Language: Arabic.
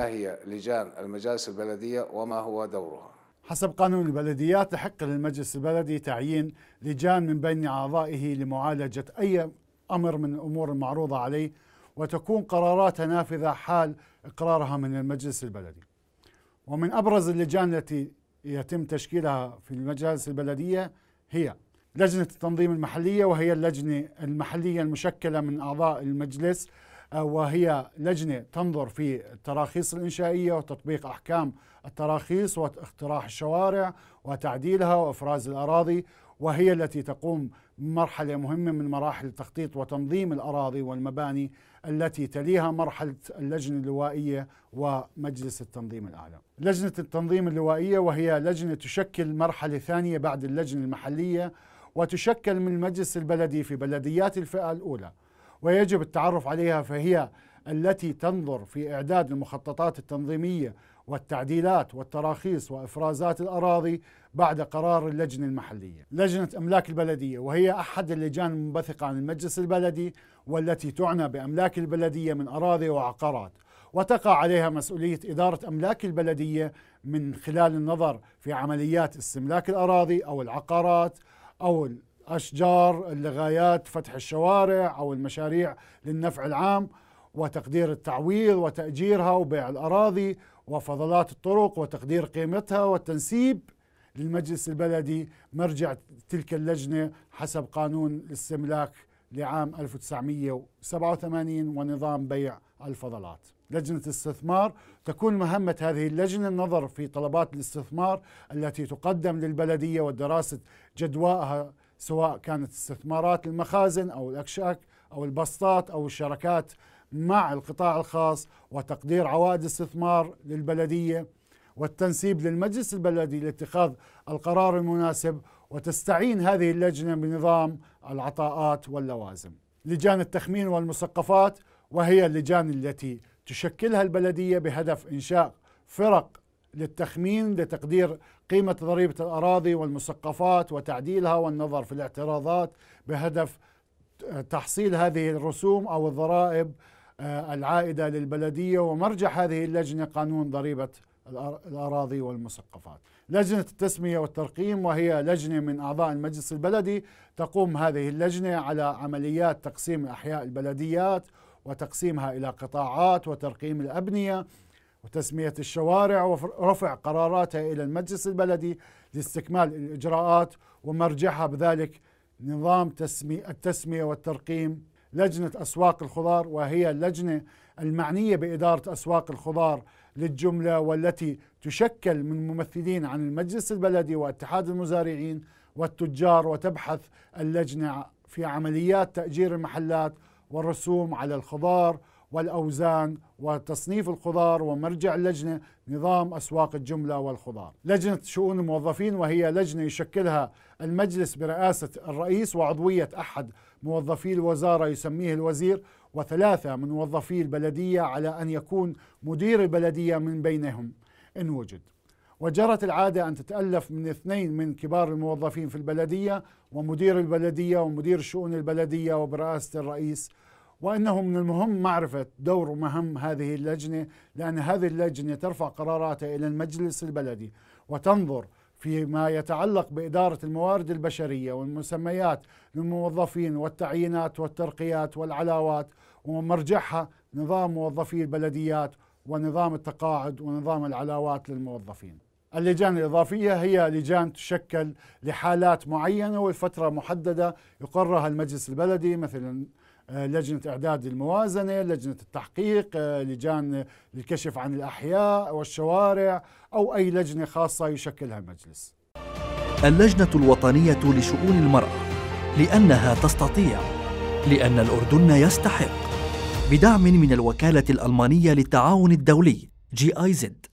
ما هي لجان المجالس البلدية وما هو دورها حسب قانون البلديات يحق للمجلس البلدي تعيين لجان من بين أعضائه لمعالجة أي أمر من الأمور المعروضة عليه وتكون قراراتها نافذة حال إقرارها من المجلس البلدي ومن أبرز اللجان التي يتم تشكيلها في المجالس البلدية هي لجنة التنظيم المحلية وهي اللجنة المحلية المشكلة من أعضاء المجلس وهي لجنة تنظر في التراخيص الإنشائية وتطبيق أحكام التراخيص واقتراح الشوارع وتعديلها وإفراز الأراضي وهي التي تقوم مرحلة مهمة من مراحل تخطيط وتنظيم الأراضي والمباني التي تليها مرحلة اللجنة اللوائية ومجلس التنظيم الأعلى لجنة التنظيم اللوائية وهي لجنة تشكل مرحلة ثانية بعد اللجنة المحلية وتشكل من المجلس البلدي في بلديات الفئة الأولى ويجب التعرف عليها فهي التي تنظر في إعداد المخططات التنظيمية والتعديلات والتراخيص وإفرازات الأراضي بعد قرار اللجنة المحلية لجنة أملاك البلدية وهي أحد اللجان المنبثقة عن المجلس البلدي والتي تعنى بأملاك البلدية من أراضي وعقارات وتقع عليها مسؤولية إدارة أملاك البلدية من خلال النظر في عمليات استملاك الأراضي أو العقارات أو أشجار اللغايات فتح الشوارع أو المشاريع للنفع العام وتقدير التعويض وتأجيرها وبيع الأراضي وفضلات الطرق وتقدير قيمتها والتنسيب للمجلس البلدي مرجع تلك اللجنة حسب قانون الاستملاك لعام 1987 ونظام بيع الفضلات لجنة الاستثمار تكون مهمة هذه اللجنة النظر في طلبات الاستثمار التي تقدم للبلدية ودراسة جدوائها سواء كانت استثمارات المخازن او الاكشاك او البسطات او الشركات مع القطاع الخاص وتقدير عوائد استثمار للبلديه والتنسيب للمجلس البلدي لاتخاذ القرار المناسب وتستعين هذه اللجنه بنظام العطاءات واللوازم. لجان التخمين والمثقفات وهي اللجان التي تشكلها البلديه بهدف انشاء فرق للتخمين لتقدير قيمة ضريبة الأراضي والمسقفات وتعديلها والنظر في الاعتراضات بهدف تحصيل هذه الرسوم أو الضرائب آه، العائدة للبلدية ومرجع هذه اللجنة قانون ضريبة الأراضي والمسقفات لجنة التسمية والترقيم وهي لجنة من أعضاء المجلس البلدي تقوم هذه اللجنة على عمليات تقسيم أحياء البلديات وتقسيمها إلى قطاعات وترقيم الأبنية وتسمية الشوارع ورفع قراراتها إلى المجلس البلدي لاستكمال الإجراءات ومرجعها بذلك نظام التسمية والترقيم لجنة أسواق الخضار وهي اللجنة المعنية بإدارة أسواق الخضار للجملة والتي تشكل من ممثلين عن المجلس البلدي واتحاد المزارعين والتجار وتبحث اللجنة في عمليات تأجير المحلات والرسوم على الخضار والأوزان وتصنيف الخضار ومرجع اللجنة نظام أسواق الجملة والخضار لجنة شؤون الموظفين وهي لجنة يشكلها المجلس برئاسة الرئيس وعضوية أحد موظفي الوزارة يسميه الوزير وثلاثة من موظفي البلدية على أن يكون مدير البلدية من بينهم إن وجد وجرت العادة أن تتألف من اثنين من كبار الموظفين في البلدية ومدير البلدية ومدير شؤون البلدية وبرئاسة الرئيس وانه من المهم معرفه دور ومهم هذه اللجنه لان هذه اللجنه ترفع قراراتها الى المجلس البلدي وتنظر فيما يتعلق بإدارة الموارد البشرية والمسميات للموظفين والتعيينات والترقيات والعلاوات ومرجعها نظام موظفي البلديات ونظام التقاعد ونظام العلاوات للموظفين. اللجان الإضافية هي لجان تشكل لحالات معينة والفترة محددة يقرها المجلس البلدي مثلا آه، لجنة إعداد الموازنة لجنة التحقيق آه، لجان الكشف عن الأحياء والشوارع أو أي لجنة خاصة يشكلها المجلس اللجنة الوطنية لشؤون المرأة لأنها تستطيع لأن الأردن يستحق بدعم من الوكالة الألمانية للتعاون الدولي جي آي زد